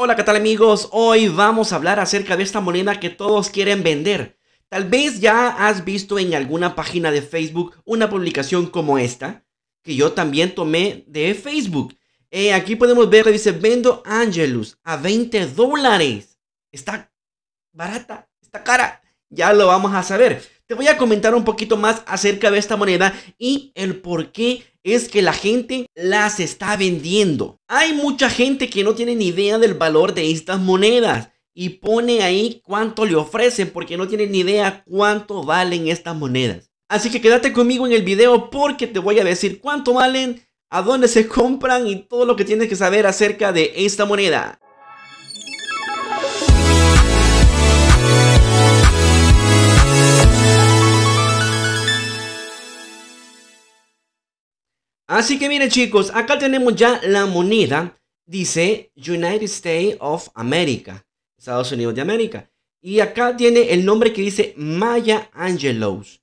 Hola, ¿qué tal amigos? Hoy vamos a hablar acerca de esta moneda que todos quieren vender. Tal vez ya has visto en alguna página de Facebook una publicación como esta, que yo también tomé de Facebook. Eh, aquí podemos ver, que dice, vendo Angelus a 20 dólares. Está barata, está cara. Ya lo vamos a saber. Te voy a comentar un poquito más acerca de esta moneda y el por qué es que la gente las está vendiendo. Hay mucha gente que no tiene ni idea del valor de estas monedas y pone ahí cuánto le ofrecen porque no tienen ni idea cuánto valen estas monedas. Así que quédate conmigo en el video porque te voy a decir cuánto valen, a dónde se compran y todo lo que tienes que saber acerca de esta moneda. Así que miren chicos, acá tenemos ya la moneda. Dice United States of America. Estados Unidos de América. Y acá tiene el nombre que dice Maya Angelos.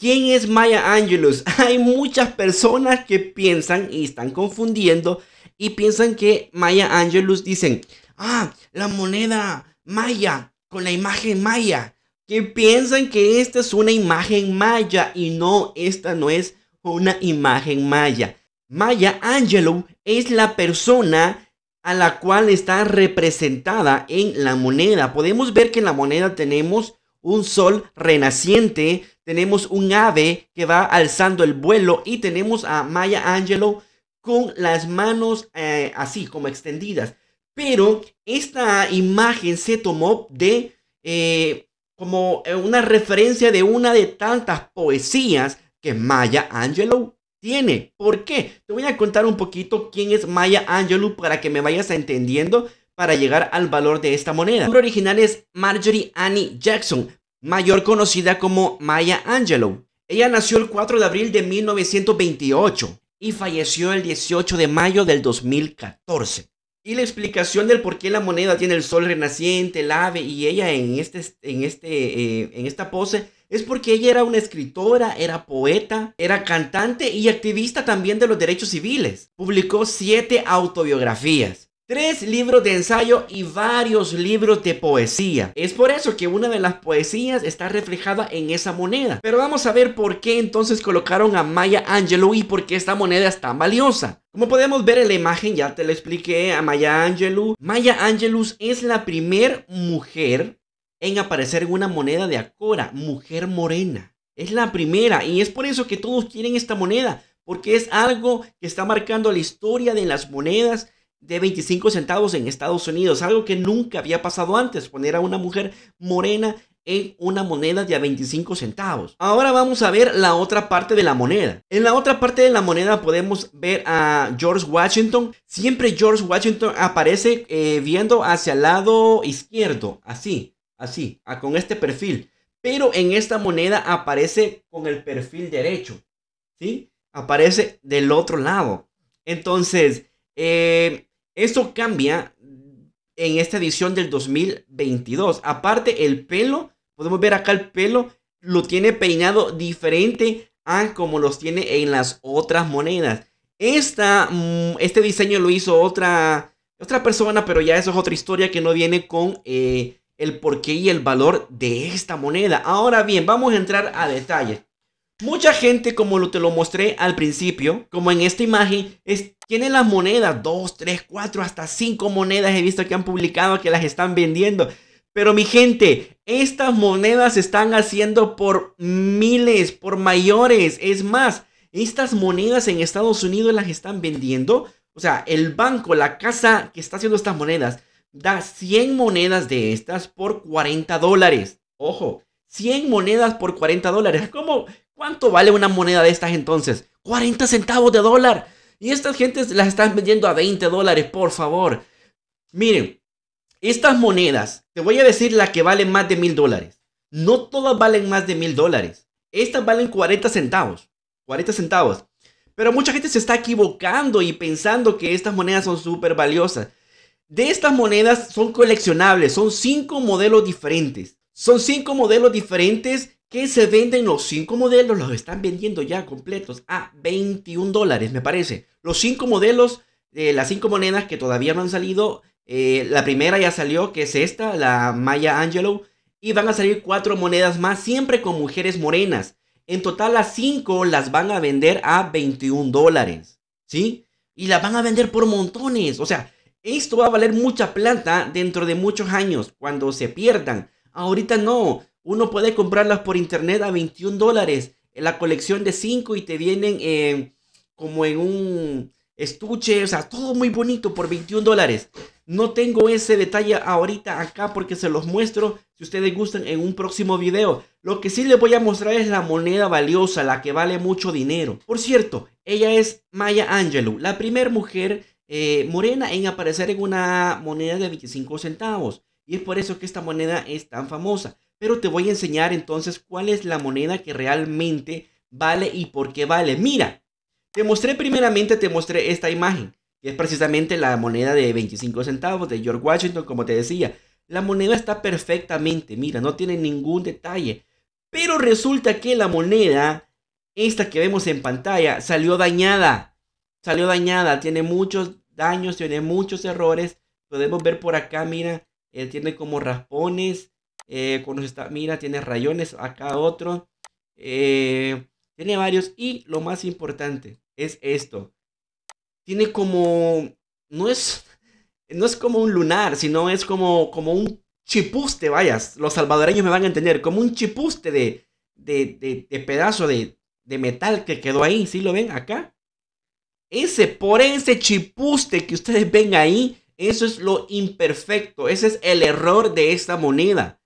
¿Quién es Maya Angelos? Hay muchas personas que piensan y están confundiendo y piensan que Maya Angelos dicen, ah, la moneda maya con la imagen maya. Que piensan que esta es una imagen maya y no, esta no es una imagen maya. Maya Angelou es la persona a la cual está representada en la moneda. Podemos ver que en la moneda tenemos un sol renaciente, tenemos un ave que va alzando el vuelo y tenemos a Maya Angelou con las manos eh, así como extendidas. Pero esta imagen se tomó de eh, como una referencia de una de tantas poesías que Maya Angelou tiene. ¿Por qué? Te voy a contar un poquito quién es Maya Angelou para que me vayas entendiendo para llegar al valor de esta moneda. Su nombre original es Marjorie Annie Jackson, mayor conocida como Maya Angelou. Ella nació el 4 de abril de 1928 y falleció el 18 de mayo del 2014. Y la explicación del por qué la moneda tiene el sol renaciente, el ave y ella en, este, en, este, eh, en esta pose es porque ella era una escritora, era poeta, era cantante y activista también de los derechos civiles. Publicó siete autobiografías. Tres libros de ensayo y varios libros de poesía. Es por eso que una de las poesías está reflejada en esa moneda. Pero vamos a ver por qué entonces colocaron a Maya Angelou y por qué esta moneda es tan valiosa. Como podemos ver en la imagen, ya te lo expliqué a Maya Angelou. Maya Angelou es la primer mujer en aparecer una moneda de Acora, mujer morena. Es la primera y es por eso que todos quieren esta moneda, porque es algo que está marcando la historia de las monedas de 25 centavos en Estados Unidos, algo que nunca había pasado antes, poner a una mujer morena en una moneda de 25 centavos. Ahora vamos a ver la otra parte de la moneda. En la otra parte de la moneda podemos ver a George Washington. Siempre George Washington aparece eh, viendo hacia el lado izquierdo, así así, con este perfil. Pero en esta moneda aparece con el perfil derecho, ¿sí? Aparece del otro lado. Entonces, eh, eso cambia en esta edición del 2022. Aparte, el pelo, podemos ver acá el pelo, lo tiene peinado diferente a como los tiene en las otras monedas. Mm, este diseño lo hizo otra, otra persona, pero ya eso es otra historia que no viene con eh, el porqué y el valor de esta moneda. Ahora bien, vamos a entrar a detalle. Mucha gente, como lo, te lo mostré al principio, como en esta imagen, es, tiene las monedas, Dos, tres, cuatro, hasta cinco monedas he visto que han publicado que las están vendiendo. Pero mi gente, estas monedas se están haciendo por miles, por mayores. Es más, estas monedas en Estados Unidos las están vendiendo. O sea, el banco, la casa que está haciendo estas monedas, da 100 monedas de estas por 40 dólares. Ojo, 100 monedas por 40 dólares. ¿Cómo? ¿Cuánto vale una moneda de estas entonces? 40 centavos de dólar. Y estas gentes las están vendiendo a 20 dólares, por favor. Miren, estas monedas, te voy a decir la que vale más de mil dólares. No todas valen más de mil dólares. Estas valen 40 centavos. 40 centavos. Pero mucha gente se está equivocando y pensando que estas monedas son súper valiosas. De estas monedas son coleccionables, son cinco modelos diferentes. Son cinco modelos diferentes que se venden los cinco modelos, los están vendiendo ya completos a 21 dólares, me parece. Los cinco modelos, de eh, las cinco monedas que todavía no han salido. Eh, la primera ya salió, que es esta, la Maya Angelou. Y van a salir cuatro monedas más, siempre con mujeres morenas. En total, las cinco las van a vender a 21 dólares. ¿Sí? Y las van a vender por montones. O sea, esto va a valer mucha plata dentro de muchos años, cuando se pierdan. Ahorita no, uno puede comprarlas por internet a 21 dólares. en La colección de 5 y te vienen eh, como en un estuche, o sea, todo muy bonito por 21 dólares. No tengo ese detalle ahorita acá porque se los muestro si ustedes gustan en un próximo video. Lo que sí les voy a mostrar es la moneda valiosa, la que vale mucho dinero. Por cierto, ella es Maya Angelou, la primera mujer eh, Morena en aparecer en una moneda de 25 centavos. Y es por eso que esta moneda es tan famosa. Pero te voy a enseñar entonces cuál es la moneda que realmente vale y por qué vale. Mira, te mostré primeramente, te mostré esta imagen, que es precisamente la moneda de 25 centavos de George Washington, como te decía. La moneda está perfectamente, mira, no tiene ningún detalle. Pero resulta que la moneda, esta que vemos en pantalla, salió dañada. Salió dañada, tiene muchos daños, tiene muchos errores. Podemos ver por acá, mira, eh, tiene como raspones. Eh, cuando está, mira, tiene rayones. Acá otro. Eh, tiene varios. Y lo más importante es esto. Tiene como... No es, no es como un lunar, sino es como, como un chipuste, vayas. Los salvadoreños me van a entender. Como un chipuste de, de, de, pedazo de, de metal que quedó ahí. si lo ven acá? Ese por ese chipuste que ustedes ven ahí, eso es lo imperfecto, ese es el error de esta moneda.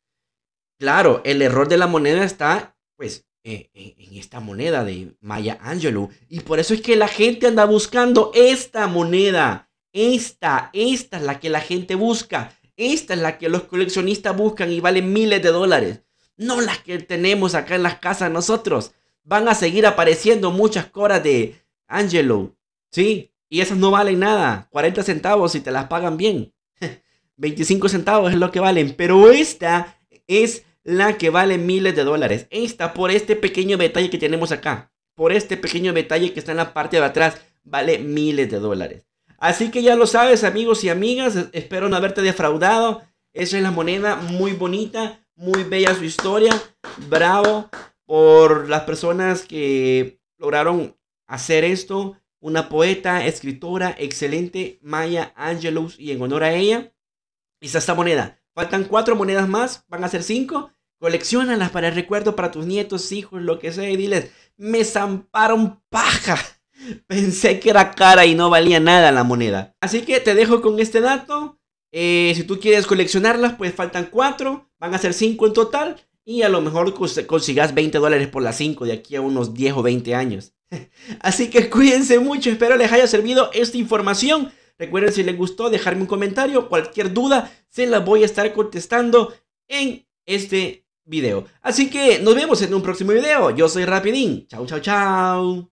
Claro, el error de la moneda está, pues, eh, eh, en, esta moneda de Maya Angelou. Y por eso es que la gente anda buscando esta moneda. Esta, esta es la que la gente busca. Esta es la que los coleccionistas buscan y valen miles de dólares. No las que tenemos acá en las casas nosotros. Van a seguir apareciendo muchas coras de Angelou Sí, y esas no valen nada. 40 centavos si te las pagan bien. 25 centavos es lo que valen. Pero esta es la que vale miles de dólares. Esta, por este pequeño detalle que tenemos acá. Por este pequeño detalle que está en la parte de atrás. Vale miles de dólares. Así que ya lo sabes, amigos y amigas. Espero no haberte defraudado. Esa es la moneda muy bonita. Muy bella su historia. Bravo por las personas que lograron hacer esto una poeta, escritora excelente, Maya Angelou, y en honor a ella está esta moneda. Faltan cuatro monedas más, van a ser cinco. Coleccionalas para el recuerdo, para tus nietos, hijos, lo que sea, y diles, me zamparon paja. Pensé que era cara y no valía nada la moneda. Así que te dejo con este dato. Eh, si tú quieres coleccionarlas, pues faltan cuatro, van a ser cinco en total. Y a lo mejor consigas 20 dólares por las cinco, de aquí a unos 10 o 20 años. Así que cuídense mucho, espero les haya servido esta información. Recuerden si les gustó dejarme un comentario, cualquier duda se la voy a estar contestando en este video. Así que nos vemos en un próximo video. Yo soy Rapidín. Chao, chao, chao.